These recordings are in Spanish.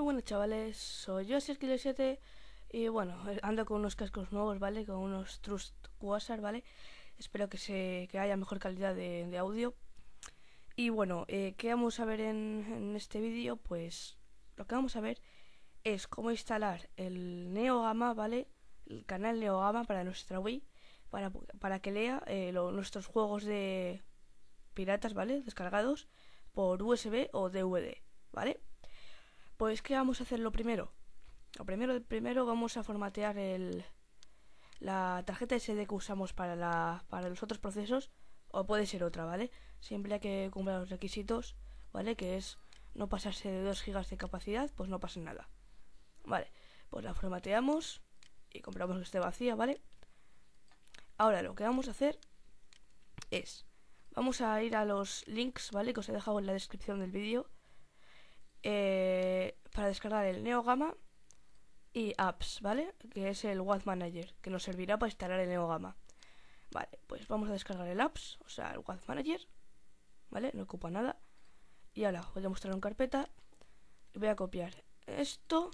Bueno chavales, soy yo, Sergio 7 y bueno, eh, ando con unos cascos nuevos, ¿vale? Con unos Trust Quasar, ¿vale? Espero que, se, que haya mejor calidad de, audio. Y bueno, eh, ¿qué vamos a ver en, este vídeo? Pues lo que vamos a ver es cómo instalar el NeoGama, ¿vale? El canal NeoGama para nuestra Wii, para, que lea eh, nuestros juegos de piratas, ¿vale? Descargados por USB o DVD, ¿vale? Pues, ¿qué vamos a hacer lo primero? Lo primero, primero vamos a formatear el, la tarjeta SD que usamos para, para los otros procesos, o puede ser otra, ¿vale? Siempre hay que cumplir los requisitos, ¿vale? Que es no pasarse de 2 GB de capacidad, pues no pasa nada. Vale, pues la formateamos y compramos que esté vacía, ¿vale? Ahora lo que vamos a hacer es, vamos a ir a los links, ¿vale? Que os he dejado en la descripción del vídeo descargar el neogama y apps, ¿vale? Que es el Wad Manager, que nos servirá para instalar el neogama Vale, pues vamos a descargar el apps, o sea, el Wad Manager, ¿vale? No ocupa nada. Y ahora voy a mostrar en carpeta. y Voy a copiar esto.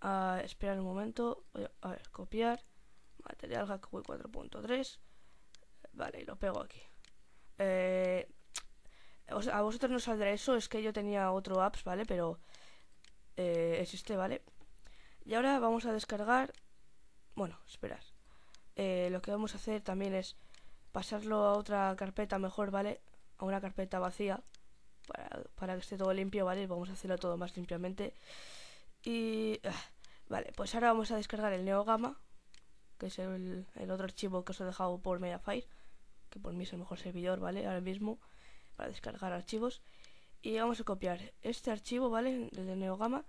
A esperar un momento. Voy a, copiar. Material 4.3. Vale, y lo pego aquí. Eh, a vosotros no saldrá eso, es que yo tenía otro apps, ¿vale? Pero existe, eh, ¿vale? Y ahora vamos a descargar, bueno, esperad eh, lo que vamos a hacer también es pasarlo a otra carpeta mejor, ¿vale? A una carpeta vacía, para, que esté todo limpio, ¿vale? Vamos a hacerlo todo más limpiamente. Y... Ah, vale, pues ahora vamos a descargar el NeoGamma, que es el, el otro archivo que os he dejado por Mediafire, que por mí es el mejor servidor, ¿vale? Ahora mismo para descargar archivos y vamos a copiar este archivo, ¿vale? Desde Neogama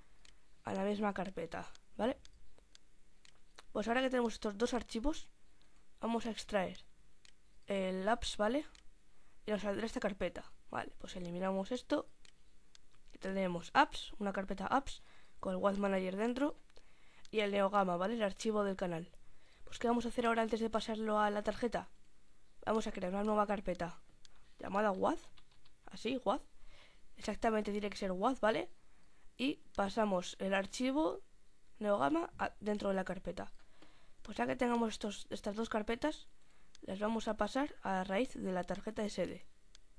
a la misma carpeta, ¿vale? Pues ahora que tenemos estos dos archivos, vamos a extraer el apps, ¿vale? Y nos saldrá esta carpeta, ¿vale? Pues eliminamos esto y tenemos apps, una carpeta apps con el Wad Manager dentro y el Neogama, ¿vale? El archivo del canal. Pues ¿qué vamos a hacer ahora antes de pasarlo a la tarjeta? Vamos a crear una nueva carpeta llamada WAD así, WAV. Exactamente tiene que ser WAV, ¿vale? Y pasamos el archivo Neogama dentro de la carpeta. Pues ya que tengamos estos, estas dos carpetas, las vamos a pasar a raíz de la tarjeta SD,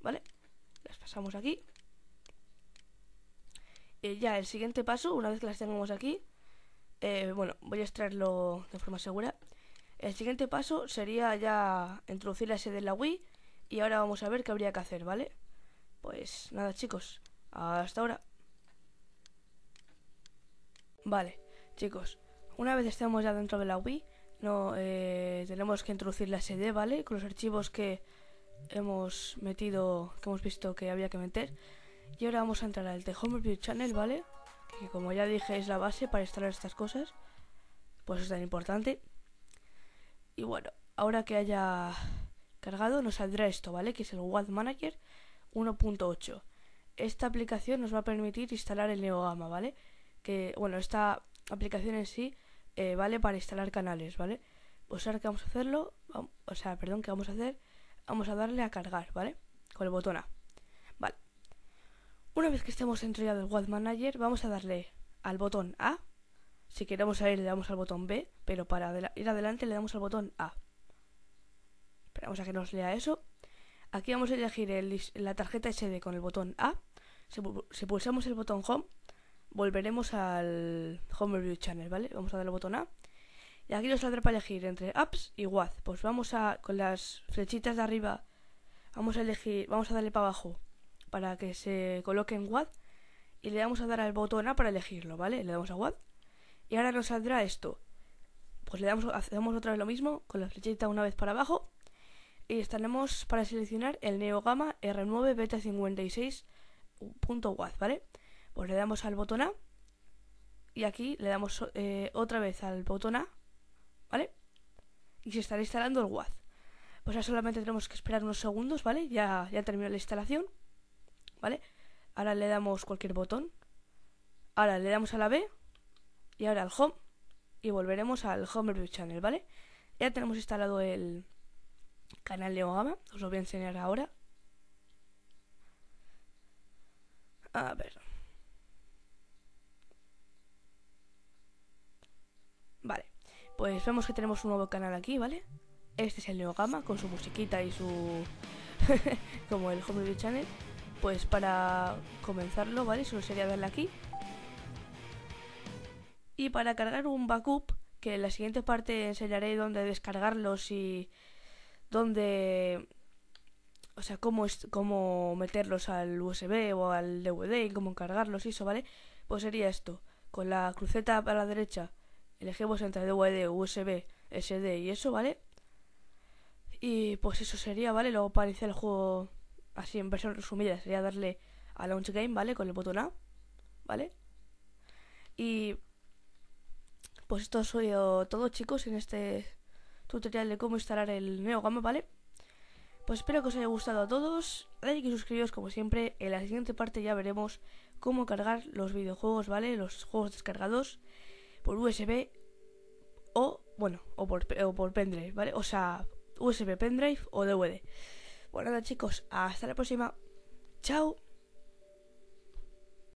¿vale? Las pasamos aquí. Y ya el siguiente paso, una vez que las tengamos aquí, eh, bueno, voy a extraerlo de forma segura. El siguiente paso sería ya introducir la SD en la Wii y ahora vamos a ver qué habría que hacer, ¿vale? Pues nada, chicos. Hasta ahora. Vale, chicos. Una vez estemos ya dentro de la Wii, no, eh, tenemos que introducir la SD, ¿vale? Con los archivos que hemos metido, que hemos visto que había que meter. Y ahora vamos a entrar al The Review Channel, ¿vale? Que como ya dije es la base para instalar estas cosas. Pues es tan importante. Y bueno, ahora que haya cargado nos saldrá esto, ¿vale? Que es el Wad Manager. 1.8. Esta aplicación nos va a permitir instalar el Neogama, ¿vale? Que, bueno, esta aplicación en sí eh, vale para instalar canales, ¿vale? O sea, que vamos a hacerlo, o sea, perdón, que vamos a hacer, vamos a darle a cargar, ¿vale? Con el botón A. Vale. Una vez que estemos dentro ya del Manager, vamos a darle al botón A. Si queremos salir le damos al botón B, pero para ir adelante le damos al botón A. Esperamos a que nos lea eso. Aquí vamos a elegir la tarjeta SD con el botón A. Si, pulsamos el botón Home, volveremos al Home Review Channel, ¿vale? Vamos a dar el botón A. Y aquí nos saldrá para elegir entre Apps y Wad. Pues vamos a, con las flechitas de arriba, vamos a elegir, vamos a darle para abajo para que se coloque en Wad. Y le vamos a dar al botón A para elegirlo, ¿vale? Le damos a Wad. Y ahora nos saldrá esto. Pues le damos, hacemos otra vez lo mismo, con la flechita una vez para abajo y estaremos para seleccionar el NeoGama R9 Beta 56.watt, ¿vale? Pues le damos al botón A y aquí le damos eh, otra vez al botón A, ¿vale? Y se estará instalando el WAD. Pues ya solamente tenemos que esperar unos segundos, ¿vale? Ya, ya terminó la instalación, ¿vale? Ahora le damos cualquier botón. Ahora le damos a la B y ahora al Home y volveremos al Home Review Channel, ¿vale? Ya tenemos instalado el, canal de Os lo voy a enseñar ahora. A ver. Vale. Pues vemos que tenemos un nuevo canal aquí, ¿vale? Este es el Leogama con su musiquita y su... como el homebrew Channel. Pues para comenzarlo, ¿vale? Solo sería darle aquí. Y para cargar un backup, que en la siguiente parte enseñaré dónde descargarlos y donde, o sea, cómo, es, cómo meterlos al USB o al DVD y cómo cargarlos y eso, ¿vale? Pues sería esto, con la cruceta a la derecha elegimos entre DVD, USB, SD y eso, ¿vale? Y pues eso sería, ¿vale? Luego para iniciar el juego así en versión resumida sería darle a Launch Game, ¿vale? Con el botón A, ¿vale? Y pues esto soy todo chicos en este tutorial de cómo instalar el NeoGAMMA, ¿vale? Pues espero que os haya gustado a todos, like que suscribiros como siempre, en la siguiente parte ya veremos cómo cargar los videojuegos, ¿vale? Los juegos descargados por USB o, bueno, o por, o por pendrive, ¿vale? O sea, USB pendrive o DVD. Bueno, nada chicos, hasta la próxima. Chao.